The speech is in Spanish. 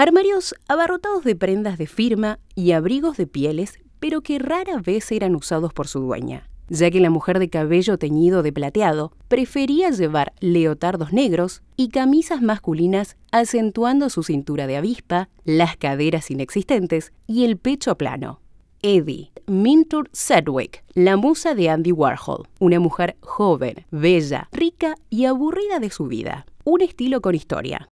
Armarios abarrotados de prendas de firma y abrigos de pieles, pero que rara vez eran usados por su dueña, ya que la mujer de cabello teñido de plateado prefería llevar leotardos negros y camisas masculinas acentuando su cintura de avispa, las caderas inexistentes y el pecho plano. Eddie Mintur Sedwick, la musa de Andy Warhol, una mujer joven, bella, rica y aburrida de su vida. Un estilo con historia,